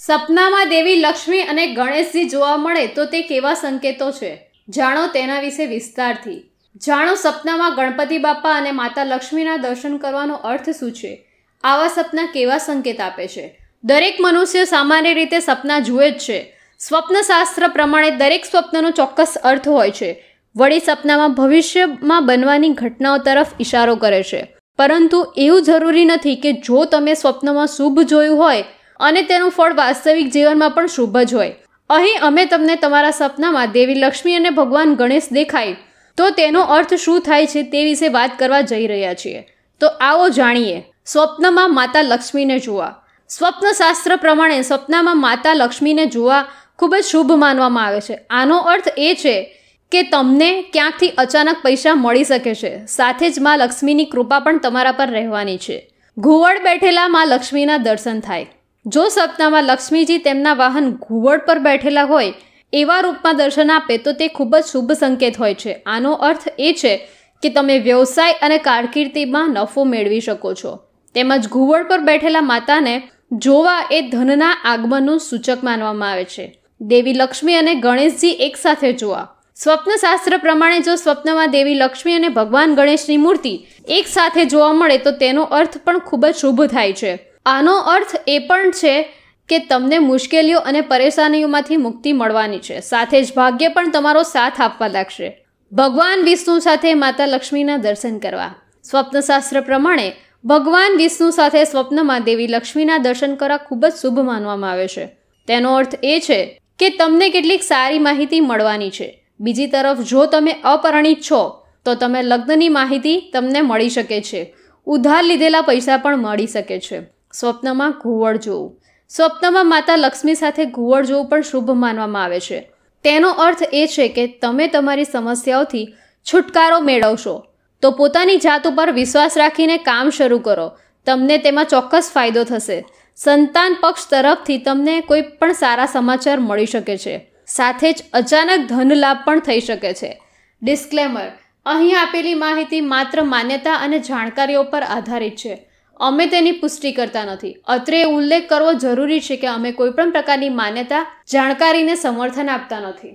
સપનામાં દેવી લક્ષ્મી અને ગણેશજી જોવા મળે તો તે કેવા સંકેતો છે જાણો તેના વિશે વિસ્તારથી જાણો સપનામાં ગણપતિ બાપા અને માતા લક્ષ્મીના દર્શન કરવાનો અર્થ શું છે આવા સપના કેવા સંકેત આપે છે દરેક મનુષ્ય સામાન્ય રીતે સપના જુએ જ છે સ્વપ્નશાસ્ત્ર પ્રમાણે દરેક સ્વપ્નનો ચોક્કસ અર્થ હોય છે વળી સપનામાં ભવિષ્યમાં બનવાની ઘટનાઓ તરફ ઇશારો કરે છે પરંતુ એવું જરૂરી નથી કે જો તમે સ્વપ્નમાં શુભ જોયું હોય અને તેનું ફળ વાસ્તવિક જીવનમાં પણ શુભ જ હોય અહીં અમે તમને તમારા સપનામાં દેવી લક્ષ્મી અને ભગવાન ગણેશ દેખાય તો તેનો અર્થ શું થાય છે તે વિશે વાત કરવા જઈ રહ્યા છીએ તો આવો જાણીએ સ્વપ્નમાં માતા લક્ષ્મીને જોવા સ્વપ્નશાસ્ત્ર પ્રમાણે સ્વપ્નમાં માતા લક્ષ્મીને જોવા ખૂબ જ શુભ માનવામાં આવે છે આનો અર્થ એ છે કે તમને ક્યાંકથી અચાનક પૈસા મળી શકે છે સાથે જ મા લક્ષ્મીની કૃપા પણ તમારા પર રહેવાની છે ઘુવડ બેઠેલા મા લક્ષ્મીના દર્શન થાય જો સપનામાં લક્ષ્મીજી તેમના વાહન ઘુવડ પર બેઠેલા હોય એવા રૂપમાં દર્શન આપે તો તે ખૂબ જ શુભ સંકેત હોય છે આનો અર્થ એ છે કે તમે વ્યવસાય અને કારકિર્દીમાં નફો મેળવી શકો છો તેમજ ઘુવડ પર બેઠેલા માતાને જોવા એ ધનના આગમનનું સૂચક માનવામાં આવે છે દેવી લક્ષ્મી અને ગણેશજી એકસાથે જોવા સ્વપ્નશાસ્ત્ર પ્રમાણે જો સ્વપ્નમાં દેવી લક્ષ્મી અને ભગવાન ગણેશની મૂર્તિ એકસાથે જોવા મળે તો તેનો અર્થ પણ ખૂબ જ શુભ થાય છે આનો અર્થ એ પણ છે કે તમને મુશ્કેલીઓ અને પરેશાનીઓમાંથી મુક્તિ મળવાની છે સાથે જ ભાગ્ય પણ તમારો સાથ આપવા લાગશે ભગવાન વિષ્ણુ સાથે માતા લક્ષ્મીના દર્શન કરવા સ્વપ્નશાસ્ત્ર પ્રમાણે ભગવાન વિષ્ણુ સાથે સ્વપ્નમાં દેવી લક્ષ્મીના દર્શન કરવા ખૂબ જ શુભ માનવામાં આવે છે તેનો અર્થ એ છે કે તમને કેટલીક સારી માહિતી મળવાની છે બીજી તરફ જો તમે અપરિણિત છો તો તમે લગ્નની માહિતી તમને મળી શકે છે ઉધાર લીધેલા પૈસા પણ મળી શકે છે સ્વપ્નમાં ઘુવડ જોવું સ્વપ્નમાં માતા લક્ષ્મી સાથે ઘુવડ જોવું પણ શુભ માનવામાં આવે છે તેનો અર્થ એ છે કે તમે તમારી સમસ્યાઓથી છુટકારો મેળવશો તો પોતાની જાત ઉપર વિશ્વાસ રાખીને કામ શરૂ કરો તમને તેમાં ચોક્કસ ફાયદો થશે સંતાન પક્ષ તરફથી તમને કોઈ પણ સારા સમાચાર મળી શકે છે સાથે જ અચાનક ધન લાભ પણ થઈ શકે છે ડિસ્ક્લેમર અહીં આપેલી માહિતી માત્ર માન્યતા અને જાણકારીઓ પર આધારિત છે અમે તેની પુષ્ટિ કરતા નથી અત્રે ઉલ્લેખ કરવો જરૂરી છે કે અમે કોઈપણ પ્રકારની માન્યતા જાણકારીને સમર્થન આપતા નથી